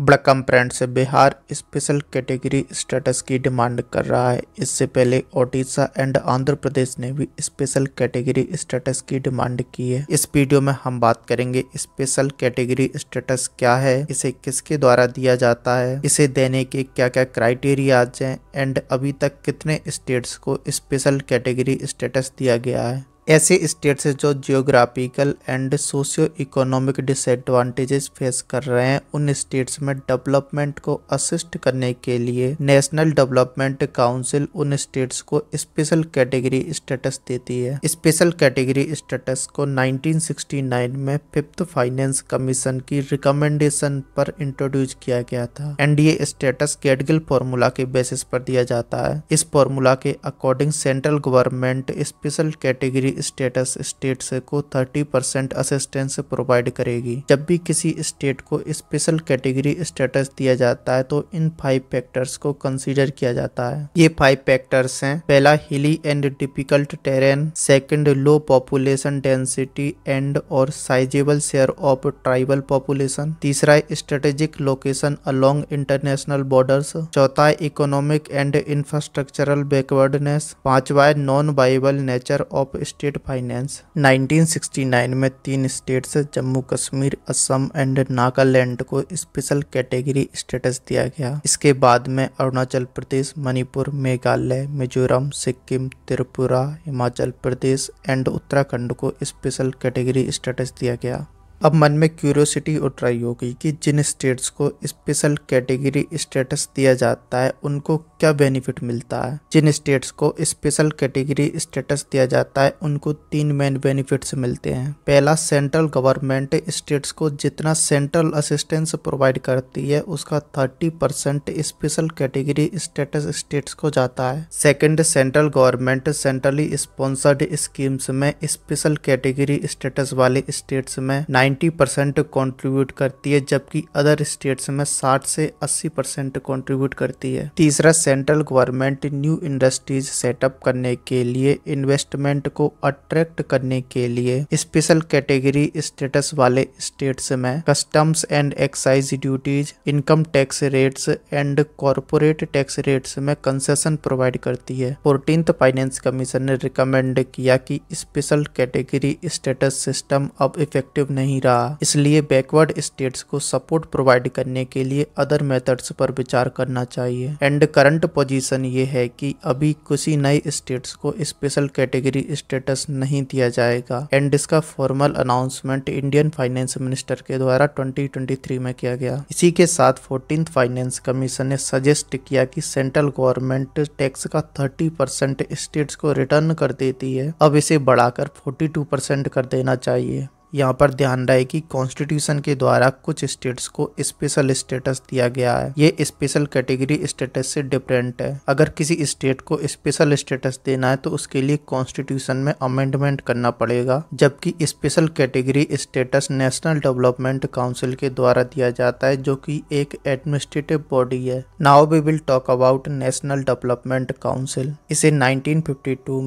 बड़कम ब्रांड से Bihar special category status की डिमांड कर रहा है इससे पहले ओडिशा एंड आंध्र प्रदेश ने भी स्पेशल कैटेगरी स्टेटस की डिमांड की है इस वीडियो में हम बात करेंगे स्पेशल कैटेगरी स्टेटस क्या है इसे किसके द्वारा दिया जाता है इसे देने के क्या क्या क्राइटेरियाज हैं एंड अभी तक कितने स्टेट्स को स्पेशल कैटेगरी स्टेटस दिया गया है ऐसे स्टेट्स जो geographical and socio economic disadvantages face कर रहे हैं उन स्टेट्स में डेवलपमेंट को असिस्ट करने के लिए नेशनल डेवलपमेंट काउंसिल उन स्टेट्स को स्पेशल कैटेगरी स्टेटस देती है स्पेशल कैटेगरी स्टेटस को 1969 में फिफ्थ फाइनेंस कमीशन की रिकमेंडेशन पर इंट्रोड्यूस किया गया था एंड ये स्टेटस कैडगिल फॉर्मूला के बेसिस पर दिया जाता है इस फॉर्मूला के according central government special category कोई स्टेटस स्टेट्स को 30 परसेंट असिस्टेंस प्रोवाइड करेगी जब भी किसी स्टेट को स्पेशल कैटेगरी स्टेटस दिया जाता है तो इन फाइव फैक्टर्स को कंसीडर किया जाता है ये फाइव फैक्टर्स हैं पहला hilly and difficult terrain second low population density and और sizeable share of tribal population तीसरा strategic location along international borders चौथा इकोनॉमिक एंड इंफ्रास्ट्रक्चरल बैकवर्डनेस पांचवा non viable nature of state state finance 1969 में तीन स्टेट से जम्मू कश्मीर असम एंड नागालैंड को special category status दिया गया इसके बाद में अरुणाचल प्रदेश मणिपुर मेघालय मिजोरम सिक्किम त्रिपुरा हिमाचल प्रदेश एंड उत्तराखंड को स्पेशल कैटेगरी स्टेटस दिया गया अब मन में क्यूरियोसिटी उठ रही होगी कि जिन स्टेट्स को स्पेशल कैटेगरी स्टेटस दिया जाता है उनको क्या बेनिफिट मिलता है जिन स्टेट्स को स्पेशल कैटेगरी स्टेटस दिया जाता है उनको तीन मेन बेनिफिट्स मिलते हैं पहला सेंट्रल गवर्नमेंट स्टेट्स को जितना सेंट्रल असिस्टेंस प्रोवाइड करती है उसका thirty percent special category status states को जाता है second central government centrally sponsored schemes में स्पेशल कैटेगरी स्टेटस वाले स्टेट्स में नाइन 90 परसेंट कॉन्ट्रीब्यूट करती है जबकि अदर स्टेट्स में 60 से 80 परसेंट कॉन्ट्रीब्यूट करती है तीसरा central government new industries setup करने के लिए इन्वेस्टमेंट को अट्रैक्ट करने के लिए स्पेशल कैटेगरी स्टेटस वाले स्टेट्स में customs and excise duties income tax rates and corporate tax rates में कंसेशन प्रोवाइड करती है फोर्टीन फाइनेंस कमीशन ने रिकमेंड किया कि स्पेशल कैटेगरी स्टेटस सिस्टम अब इफेक्टिव नहीं रहा इसलिए बैकवर्ड स्टेट्स को सपोर्ट प्रोवाइड करने के लिए अदर मेथड्स पर विचार करना चाहिए एंड करंट पोजीशन ये है कि अभी किसी नए स्टेट्स को स्पेशल कैटेगरी स्टेटस नहीं दिया जाएगा एंड इसका formal announcement Indian finance minister के द्वारा ट्वेंटी में किया गया इसी के साथ फोर्टीन फाइनेंस कमीशन ने सजेस्ट किया कि सेंट्रल गवर्नमेंट टैक्स का थर्टी परसेंट स्टेट्स को रिटर्न कर देती है अब इसे बढ़ाकर 42 परसेंट कर देना चाहिए यहाँ पर ध्यान रहे कि कॉन्स्टिट्यूशन के द्वारा कुछ स्टेट्स को स्पेशल स्टेटस दिया गया है ये स्पेशल कैटेगरी स्टेटस से डिफरेंट है अगर किसी स्टेट को स्पेशल स्टेटस देना है तो उसके लिए कॉन्स्टिट्यूशन में अमेंडमेंट करना पड़ेगा जबकि special category status national development council के द्वारा दिया जाता है जो की एक एडमिनिस्ट्रेटिव बॉडी है now we will talk about national development council इसे नाइनटीन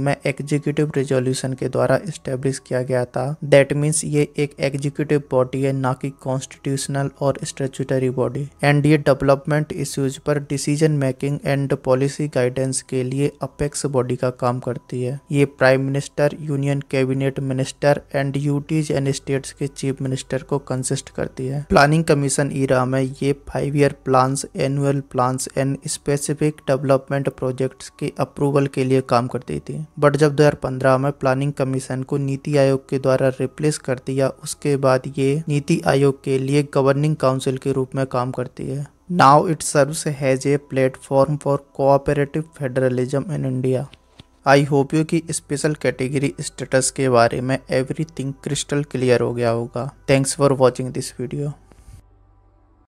में एग्जीक्यूटिव रेजोल्यूशन के द्वारा स्टेब्लिश किया गया था दैट मीन्स ये ये एक एग्जीक्यूटिव बॉडी है ना कि कॉन्स्टिट्यूशनल और स्टेचुटरी बॉडी एंड ये डेवलपमेंट इश्यूज पर decision making and policy guidance के लिए अपेक्स बॉडी का काम करती है ये prime minister union cabinet minister and UTs and states के चीफ मिनिस्टर को कंसिस्ट करती है प्लानिंग कमीशन ईरा में ये five year plan annual plan and specific development project के अप्रूवल के लिए काम करती थी बट जब 2015 में प्लानिंग कमीशन को नीति आयोग के द्वारा रिप्लेस कर दिया उसके बाद ये नीति आयोग के लिए गवर्निंग काउंसिल के रूप में काम करती है now it serve has a platform for cooperative federalism in India I hope you की स्पेशल कैटेगरी स्टेटस के बारे में एवरीथिंग क्रिस्टल क्लियर हो गया होगा thanks for watching this video